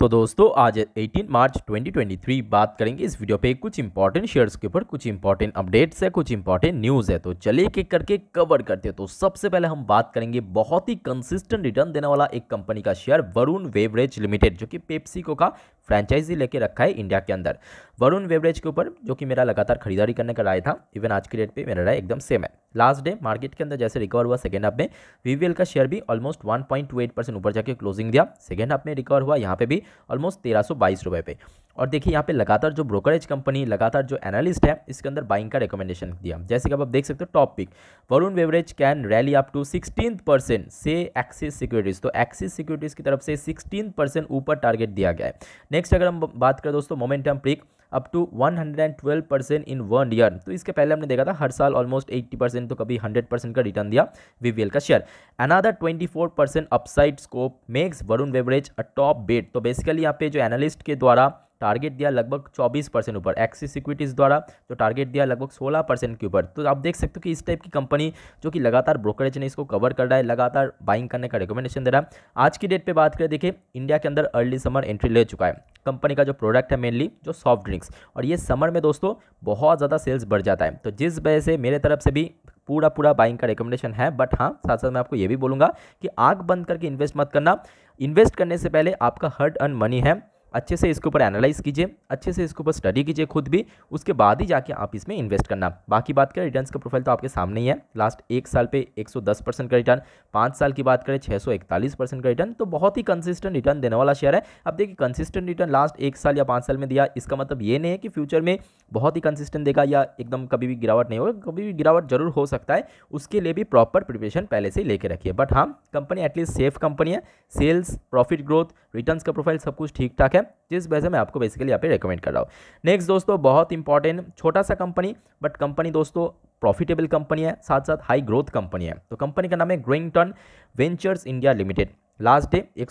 तो दोस्तों आज 18 मार्च 2023 बात करेंगे इस वीडियो पे कुछ इंपॉर्टेंट शेयर्स के ऊपर कुछ इंपॉर्टेंट अपडेट्स है कुछ इंपॉर्टेंट न्यूज़ है तो चलिए एक करके कवर करते हैं तो सबसे पहले हम बात करेंगे बहुत ही कंसिस्टेंट रिटर्न देने वाला एक कंपनी का शेयर वरुण वेवरेज लिमिटेड जो कि पेप्सिको का फ्रेंचाइजी लेके रखा है इंडिया के अंदर वरुण वेवरेज के ऊपर जो कि मेरा लगातार खरीदारी करने का राय था इवन आज की डेट पे मेरा राय एकदम सेम है लास्ट डे मार्केट के अंदर जैसे रिकवर हुआ सेकेंड हाफ में वीवीएल का शेयर भी ऑलमोस्ट 1.28 परसेंट ऊपर जाके क्लोजिंग दिया सेकेंड हाफ में रिकवर हुआ यहाँ पे भी ऑलमोस्ट तेरह सौ बाईस रुपये पे और देखिए यहाँ पे लगातार जो ब्रोकरेज कंपनी लगातार जो एनालिस्ट है इसके अंदर बाइंग का रिकमेंडेशन दिया जैसे कि आप देख सकते हो top pick Varun beverages can rally up to sixteen percent से एक्सिस सिक्योरिटीज़ तो एक्सिस सिक्योरिटीज़ की तरफ से सिक्सटीन परसेंट ऊपर टारगेट दिया गया है नेक्स्ट अगर हम बात करें दोस्तों momentum pick up to 112 percent in one year तो इसके पहले हमने देखा था हर साल ऑलमोस्ट 80 परसेंट तो कभी 100 परसेंट का रिटर्न दिया वीवीएल का share another 24 percent upside scope makes Varun beverages a top bet तो बेसिकली यहाँ पे जो एनालिस्ट के द्वारा टारगेट दिया लगभग 24 परसेंट ऊपर एक्सिस इक्विटीज़ द्वारा तो टारगेट दिया लगभग 16 परसेंट के ऊपर तो आप देख सकते हो कि इस टाइप की कंपनी जो कि लगातार ब्रोकरेज ने इसको कवर कर रहा है लगातार बाइंग करने का रिकमेंडेशन दे रहा है आज की डेट पर बात करें देखिए इंडिया के अंदर अर्ली समर एंट्री ले चुका है कंपनी का जो प्रोडक्ट है मेनली जो सॉफ्ट ड्रिंक्स और ये समर में दोस्तों बहुत ज़्यादा सेल्स बढ़ जाता है तो जिस वजह से मेरे तरफ से भी पूरा पूरा बाइंग का रिकमेंडेशन है बट हाँ साथ साथ मैं आपको ये भी बोलूँगा कि आग बंद करके इन्वेस्ट मत करना इन्वेस्ट करने से पहले आपका हर्ड अर्न मनी है अच्छे से इसके ऊपर एनालाइज कीजिए अच्छे से इसके ऊपर स्टडी कीजिए खुद भी उसके बाद ही जाके आप इसमें इन्वेस्ट करना बाकी बात करें रिटर्न का प्रोफाइल तो आपके सामने ही है लास्ट एक साल पे 110 परसेंट का रिटर्न पाँच साल की बात करें 641 परसेंट का रिटर्न तो बहुत ही कंसिस्टेंट रिटर्न देने वाला शेयर है अब देखिए कंसिस्टेंट रिटर्न लास्ट एक साल या पाँच साल में दिया इसका मतलब ये नहीं है कि फ्यूचर में बहुत ही कंसिस्टेंट देगा या एकदम कभी भी गिरावट नहीं होगा कभी भी गिरावट जरूर हो सकता है उसके लिए भी प्रॉपर प्रिपरेशन पहले से लेके रखिए बट हाँ कंपनी एटलीस्ट सेफ कंपनी है सेल्स प्रॉफिट ग्रोथ रिटर्न का प्रोफाइल सब कुछ ठीक ठाक है जिस वजह से मैं आपको बेसिकली यहाँ पे रेकमेंड कर रहा हूँ नेक्स्ट दोस्तों बहुत इंपॉर्टेंट छोटा सा कंपनी बट कंपनी दोस्तों प्रॉफिटेबल कंपनी है साथ साथ हाई ग्रोथ कंपनी है तो कंपनी का नाम है Growington ventures India limited last day एक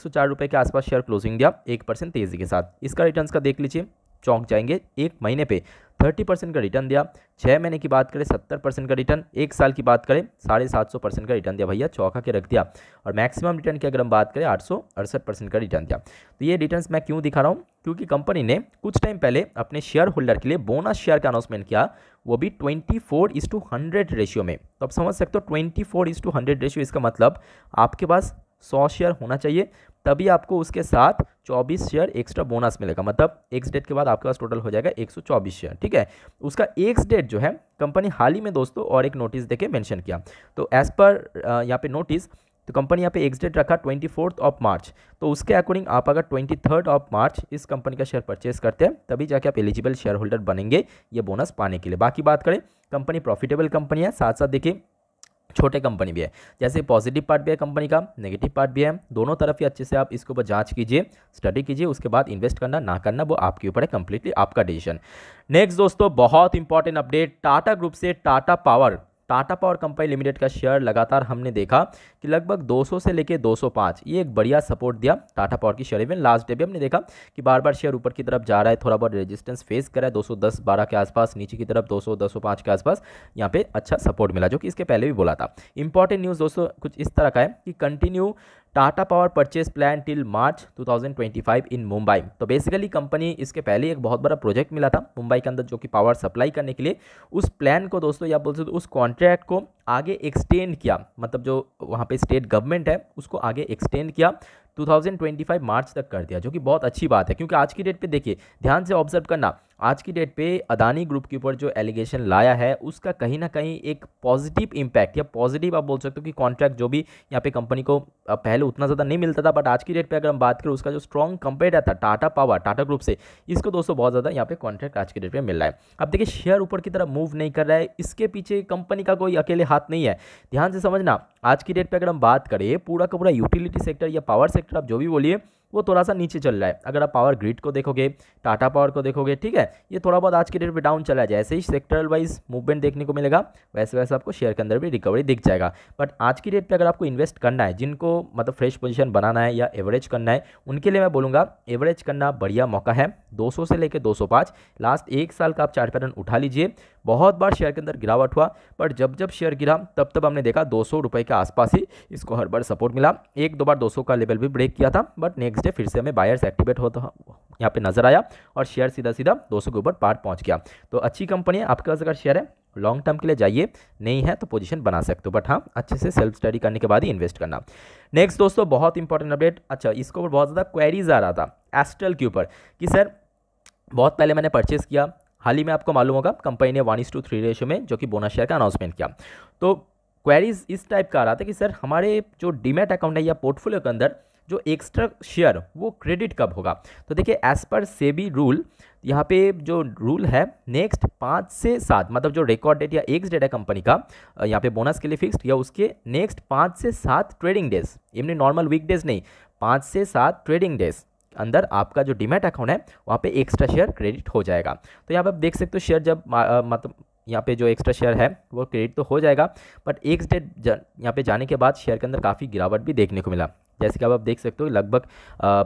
के आसपास शेयर क्लोजिंग दिया एक तेजी के साथ इसका रिटर्न का देख लीजिए चौंक जाएंगे एक महीने पे थर्टी परसेंट का रिटर्न दिया छः महीने की बात करें सत्तर परसेंट का रिटर्न एक साल की बात करें साढ़े सात सौ परसेंट का रिटर्न दिया भैया चौंका के रख दिया और मैक्सिमम रिटर्न की अगर हम बात करें आठ सौ अड़सठ परसेंट का रिटर्न दिया तो ये रिटर्न्स मैं क्यों दिखा रहा हूँ क्योंकि कंपनी ने कुछ टाइम पहले अपने शेयर होल्डर के लिए बोनस शेयर का अनाउंसमेंट किया वो भी twenty four is to hundred ratio में तो आप समझ सकते हो twenty four is to hundred ratio इसका मतलब आपके पास सौ शेयर होना चाहिए तभी आपको उसके साथ 24 शेयर एक्स्ट्रा बोनस मिलेगा मतलब एक्स डेट के बाद आपके पास टोटल हो जाएगा 124 शेयर ठीक है उसका एक्स डेट जो है कंपनी हाल ही में दोस्तों और एक नोटिस देके मेंशन किया तो एज़ पर यहाँ पे नोटिस तो कंपनी यहाँ पे एक्स डेट रखा ट्वेंटी फोर्थ ऑफ मार्च तो उसके अकॉर्डिंग आप अगर ट्वेंटी थर्ड ऑफ मार्च इस कंपनी का शेयर परचेज करते हैं तभी जाके आप एलिजिबल शेयर होल्डर बनेंगे ये बोनस पाने के लिए बाकी बात करें कंपनी प्रॉफिटेबल कंपनी है साथ साथ देखिए छोटे कंपनी भी है जैसे पॉजिटिव पार्ट भी है कंपनी का नेगेटिव पार्ट भी है दोनों तरफ ही अच्छे से आप इसके ऊपर जांच कीजिए स्टडी कीजिए उसके बाद इन्वेस्ट करना ना करना वो आपके ऊपर है कंप्लीटली आपका डिसीजन नेक्स्ट दोस्तों बहुत इंपॉर्टेंट अपडेट टाटा ग्रुप से Tata power Tata power company limited का शेयर लगातार हमने देखा कि लगभग 200 से लेके 205 ये एक बढ़िया सपोर्ट दिया टाटा पावर की शेयर इवन लास्ट डे भी हमने देखा कि बार बार शेयर ऊपर की तरफ जा रहा है थोड़ा बहुत रेजिस्टेंस फेस रहा है 210 12 के आसपास नीचे की तरफ 200 205 के आसपास यहाँ पे अच्छा सपोर्ट मिला जो कि इसके पहले भी बोला था इंपॉर्टेंट न्यूज़ दोस्तों कुछ इस तरह का है कि continue Tata power purchase plan till March 2025 in Mumbai तो बेसिकली कंपनी इसके पहले एक बहुत बड़ा प्रोजेक्ट मिला था मुंबई के अंदर जो कि पावर सप्लाई करने के लिए उस प्लान को दोस्तों या बोल सकते उस कॉन्ट्रैक्ट को आगे एक्सटेंड किया मतलब जो वहाँ पे स्टेट गवर्नमेंट है उसको आगे एक्सटेंड किया 2025 मार्च तक कर दिया जो कि बहुत अच्छी बात है क्योंकि आज की डेट पे देखिए ध्यान से ऑब्जर्व करना आज की डेट पे अदानी ग्रुप के ऊपर जो एलिगेशन लाया है उसका कहीं ना कहीं एक पॉजिटिव इम्पैक्ट या पॉजिटिव आप बोल सकते हो कि कॉन्ट्रैक्ट जो भी यहाँ पे कंपनी को पहले उतना ज़्यादा नहीं मिलता था बट आज की डेट पे अगर हम बात करें उसका जो स्ट्रॉन्ग कंपेयर था टाटा पावर टाटा ग्रुप से इसको दोस्तों बहुत ज़्यादा यहाँ पे कॉन्ट्रैक्ट आज की डेट पर मिल रहा है अब देखिए शेयर ऊपर की तरफ मूव नहीं कर रहा है इसके पीछे कंपनी का कोई अकेले हाथ नहीं है ध्यान से समझना आज की डेट पर अगर हम बात करें पूरा का पूरा यूटिलिटी सेक्टर या पावर सेक्टर आप जो भी बोलिए वो थोड़ा सा नीचे चल रहा है अगर आप पावर ग्रिड को देखोगे टाटा पावर को देखोगे ठीक है ये थोड़ा बहुत आज के डेट पर डाउन चला है जैसे ही सेक्टरल वाइज मूवमेंट देखने को मिलेगा वैसे वैसे आपको शेयर के अंदर भी रिकवरी दिख जाएगा बट आज की डेट पर अगर आपको इन्वेस्ट करना है जिनको मतलब फ्रेश पोजिशन बनाना है या एवरेज करना है उनके लिए मैं बोलूँगा एवरेज करना बढ़िया मौका है दो से लेकर दो लास्ट एक साल का आप चार्ट पैटर्न उठा लीजिए बहुत बार शेयर के अंदर गिरावट हुआ बट जब जब शेयर गिरा तब तब हमने देखा दो सौ के आसपास ही इसको हर बार सपोर्ट मिला एक दो बार 200 का लेवल भी ब्रेक किया था बट नेक्स्ट नेक्स्ट फिर से हमें बायर्स एक्टिवेट होता यहाँ पे नजर आया और शेयर सीधा सीधा 200 के ऊपर पार पहुंच गया तो अच्छी कंपनी है आपके पास अगर शेयर है लॉन्ग टर्म के लिए जाइए नहीं है तो पोजीशन बना सकते हो बट हाँ अच्छे से सेल्फ स्टडी करने के बाद ही इन्वेस्ट करना नेक्स्ट दोस्तों बहुत इंपॉर्टेंट अपडेट अच्छा इसके ऊपर बहुत ज़्यादा क्वेरीज आ रहा था एस्ट्रल के ऊपर कि सर बहुत पहले मैंने परचेज़ किया हाल ही में आपको मालूम होगा कंपनी ने वन इस टू थ्री रेशो में जो कि बोनस शेयर का अनाउंसमेंट किया तो क्वेरीज इस टाइप का आ रहा था कि सर हमारे जो डीमेट अकाउंट है या पोर्टफोलियो के अंदर जो एक्स्ट्रा शेयर वो क्रेडिट कब होगा तो देखिए एज़ पर सेबी रूल यहाँ पे जो रूल है नेक्स्ट पाँच से सात मतलब जो रिकॉर्ड डेट या एक्स डेट है कंपनी का यहाँ पे बोनस के लिए फिक्स्ड या उसके नेक्स्ट पाँच से सात ट्रेडिंग डेज इमें नॉर्मल वीक डेज नहीं पाँच से सात ट्रेडिंग डेज अंदर आपका जो डिमेट अकाउंट है वहाँ पे एक्स्ट्रा शेयर क्रेडिट हो जाएगा तो यहाँ पे आप देख सकते हो शेयर जब मतलब यहाँ पे जो एक्स्ट्रा शेयर है वो क्रेडिट तो हो जाएगा बट एक्स डेट यहाँ पे जाने के बाद शेयर के अंदर काफ़ी गिरावट भी देखने को मिला जैसे कि आप देख सकते हो लगभग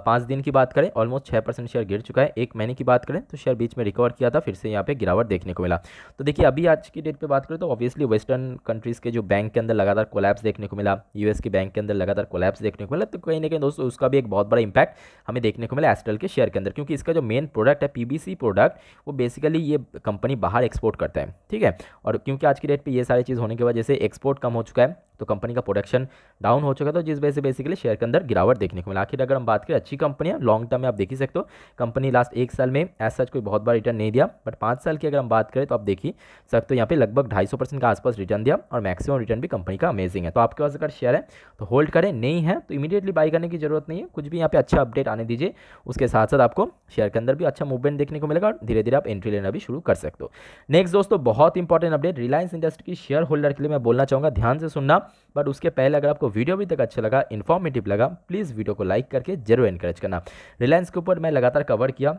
पाँच दिन की बात करें ऑलमोस्ट छः परसेंट शेयर गिर चुका है एक महीने की बात करें तो शेयर बीच में रिकवर किया था फिर से यहाँ पे गिरावट देखने को मिला तो देखिए अभी आज की डेट पे बात करें तो ऑब्वियसली वेस्टर्न कंट्रीज़ के जो बैंक के अंदर लगातार कोलैप्स देखने को मिला यू के बैंक के अंदर लगातार कोलैप्स देखने को मिला तो कहीं ना कहीं दोस्तों उसका भी एक बहुत बड़ा इंपैक्ट हमें देखने को मिला एस्टल के शेयर के अंदर क्योंकि इसका जो मेन प्रोडक्ट है पी प्रोडक्ट वो बेसिकली ये कंपनी बाहर एक्सपोर्ट करता है ठीक है और क्योंकि आज की डेट पर ये सारी चीज़ होने के वजह से एक्सपोर्ट कम हो चुका है तो कंपनी का प्रोडक्शन डाउन हो चुका था जिस वजह से बेसिकली शेयर के अंदर गिरावट देखने को मिला आखिर अगर हम बात करें अच्छी कंपनियां लॉन्ग टर्म में आप देख ही सकते हो कंपनी लास्ट एक साल में एज सच कोई बहुत बड़ा रिटर्न नहीं दिया बट पाँच साल की अगर हम बात करें तो आप देख ही सकते हो यहाँ पे लगभग ढाई सौ परसेंट के आसपास रिटर्न दिया और मैक्सिमम रिटर्न भी कंपनी का अमेजिंग है तो आपके पास अगर शेयर है तो होल्ड करें नहीं है तो इमीडिएटली बाई करने की जरूरत नहीं है कुछ भी यहाँ पे अच्छा अपडेट आने दीजिए उसके साथ साथ आपको शेयर के अंदर भी अच्छा मूवमेंट देखने को मिलेगा और धीरे धीरे आप एंट्री लेना भी शुरू कर सकते हो नेक्स्ट दोस्तों बहुत इंपॉर्टेंट अपडेट रिलायंस इंडस्ट्री की शेयर होल्डर के लिए मैं बोलना चाहूँगा ध्यान से सुनना बट उसके पहले अगर आपको वीडियो अभी तक अच्छा लगा इन्फॉर्मेटिव लगा प्लीज़ वीडियो को लाइक करके जरूर इनकरेज करना रिलायंस के ऊपर मैं लगातार कवर किया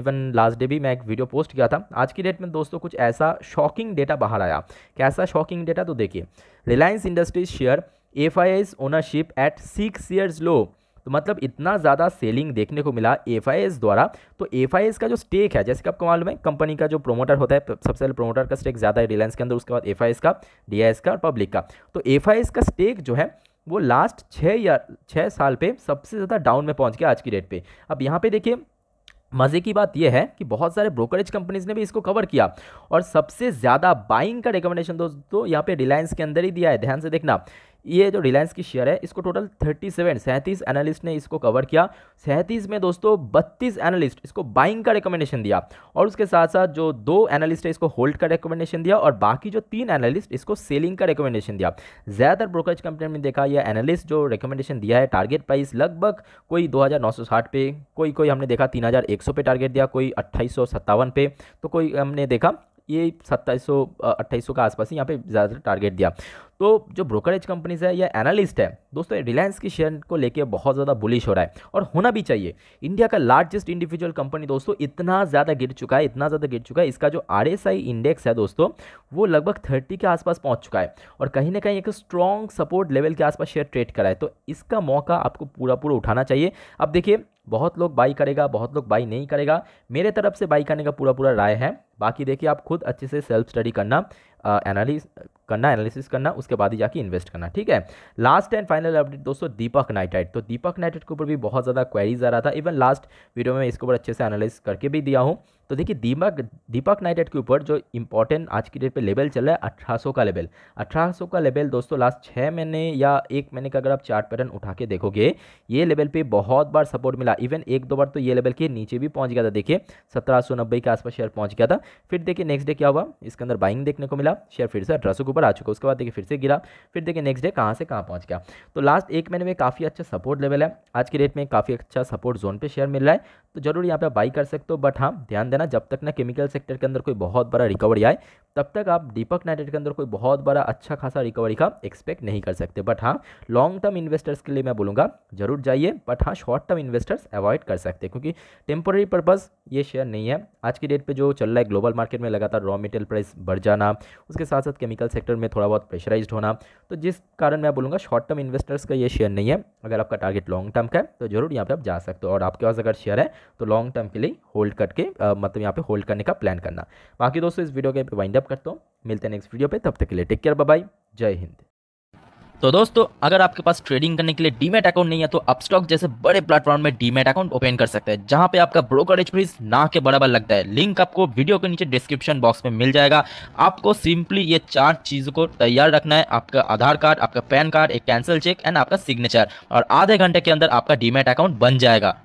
इवन लास्ट डे भी मैं एक वीडियो पोस्ट किया था आज की डेट में दोस्तों कुछ ऐसा शॉकिंग डेटा बाहर आया कैसा शॉकिंग डेटा तो देखिए Reliance industries share F ownership at six years low मतलब इतना ज़्यादा सेलिंग देखने को मिला एफ द्वारा तो एफ का जो स्टेक है जैसे कि आपको मालूम है कंपनी का जो प्रोमोटर होता है सबसे पहले प्रोमोटर का स्टेक ज़्यादा है रिलायंस के अंदर उसके बाद एफ का डी का और पब्लिक का तो एफ का स्टेक जो है वो लास्ट छः या छः साल पे सबसे ज़्यादा डाउन में पहुंच गया आज की डेट पे अब यहाँ पे देखिए मज़े की बात यह है कि बहुत सारे ब्रोकरेज कंपनीज ने भी इसको कवर किया और सबसे ज़्यादा बाइंग का रिकमेंडेशन दोस्तों यहाँ पे रिलायंस के अंदर ही दिया है ध्यान से देखना ये जो रिलायंस की शेयर है इसको टोटल थर्टी सेवन सैंतीस एनालिस्ट ने इसको कवर किया सैंतीस में दोस्तों बत्तीस एनालिस्ट इसको बाइंग का रिकमेंडेशन दिया और उसके साथ साथ जो दो एनालिस्ट है इसको होल्ड का रिकमेंडेशन दिया और बाकी जो तीन एनालिस्ट इसको सेलिंग का रिकमेंडेशन दिया ज़्यादातर ब्रोकरेज कंपनी में देखा यह एनालिस्ट जो रिकमेंडेशन दिया है टारगेट प्राइस लगभग कोई दो पे कोई कोई हमने देखा तीन पे टारगेट दिया कोई अट्ठाईस पे तो कोई हमने देखा ये सत्ताईस सौ का आसपास ही यहाँ पे ज़्यादातर टारगेट दिया तो जो ब्रोकरेज कंपनीज है या एनालिस्ट है दोस्तों रिलायंस की शेयर को लेकर बहुत ज़्यादा बुलिश हो रहा है और होना भी चाहिए इंडिया का लार्जेस्ट इंडिविजुअल कंपनी दोस्तों इतना ज़्यादा गिर चुका है इतना ज़्यादा गिर चुका है इसका जो आर इंडेक्स है दोस्तों वो लगभग थर्टी के आसपास पहुँच चुका है और कहीं ना कहीं एक स्ट्रॉन्ग सपोर्ट लेवल के आसपास शेयर ट्रेड करा है तो इसका मौका आपको पूरा पूरा उठाना चाहिए अब देखिए बहुत लोग बाई करेगा बहुत लोग बाई नहीं करेगा मेरे तरफ से बाई करने का पूरा पूरा राय है बाकी देखिए आप खुद अच्छे से सेल्फ स्टडी करना एनालिस करना एनालिसिस करना उसके बाद ही जाके इन्वेस्ट करना ठीक है लास्ट एंड फाइनल अपडेट दोस्तों दीपक नाइटाइट तो दीपक नाइटाइट के ऊपर भी बहुत ज़्यादा क्वेरीज आ रहा था इवन लास्ट वीडियो में इसके ऊपर अच्छे से एनालिस करके भी दिया हूँ तो देखिए दीपक दीपक नाइटेड के ऊपर जो इंपॉर्टेंट आज की डेट पे लेवल चल रहा है अठारह का लेवल अठारह का लेवल दोस्तों लास्ट छः महीने या एक महीने का अगर आप चार्ट पैटर्न उठा के देखोगे ये लेवल पे बहुत बार सपोर्ट मिला इवन एक दो बार तो ये लेवल के नीचे भी पहुंच गया था देखिए सत्रह के आसपास शेयर पहुंच गया था फिर देखिए नेक्स्ट डे क्या हुआ इसके अंदर बाइंग देखने को मिला शेयर फिर से अठारह के ऊपर आ चुका उसके बाद देखिए फिर से गिरा फिर देखिए नेक्स्ट डे कहाँ से कहाँ पहुँच गया तो लास्ट एक महीने में काफ़ी अच्छा सपोर्ट लेवल है आज की डेट में काफ़ी अच्छा सपोर्ट जोन पर शेयर मिल रहा है तो जरूर यहाँ पर बाई कर सकते हो बट हाँ ध्यान देना ना जब तक ना केमिकल सेक्टर के अंदर कोई बहुत बड़ा रिकवरी आए तब तक आप दीपक नाइटेड के अंदर कोई बहुत बड़ा अच्छा खासा रिकवरी का एक्सपेक्ट नहीं कर सकते बट हाँ लॉन्ग टर्म इन्वेस्टर्स के लिए मैं बोलूँगा जरूर जाइए बट हाँ शॉर्ट टर्म इन्वेस्टर्स अवॉइड कर सकते हैं क्योंकि टेम्पोरी पर्पज़ ये शेयर नहीं है आज की डेट पर जो चल रहा है ग्लोबल मार्केट में लगातार रॉ मेटेरियल प्राइस बढ़ जाना उसके साथ साथ केमिकल सेक्टर में थोड़ा बहुत प्रेशराइज होना तो जिस कारण मैं बोलूँगा शॉर्ट टर्म इन्वेस्टर्स का ये शेयर नहीं है अगर आपका टारगेट लॉन्ग टर्म का है तो जरूर यहाँ पर आप जा सकते हो और आपके पास अगर शेयर है तो लॉन्ग टर्म के लिए होल्ड करके मतलब मतलब यहाँ पे होल्ड करने का प्लान करना बाकी दोस्तों इस वीडियो के पे वाइंड अप करता हूँ मिलते हैं नेक्स्ट वीडियो पे तब तक के लिए टेक केयर बाय जय हिंद तो दोस्तों अगर आपके पास ट्रेडिंग करने के लिए डीमेट अकाउंट नहीं है तो अपस्टॉक जैसे बड़े प्लेटफॉर्म में डीमेट अकाउंट ओपन कर सकते हैं जहां पे आपका ब्रोकरेज फीस ना के बराबर लगता है लिंक आपको वीडियो के नीचे डिस्क्रिप्शन बॉक्स में मिल जाएगा आपको सिंपली ये चार चीज़ों को तैयार रखना है आपका आधार कार्ड आपका पैन कार्ड एक कैंसिल चेक एंड आपका सिग्नेचर और आधे घंटे के अंदर आपका डीमेट अकाउंट बन जाएगा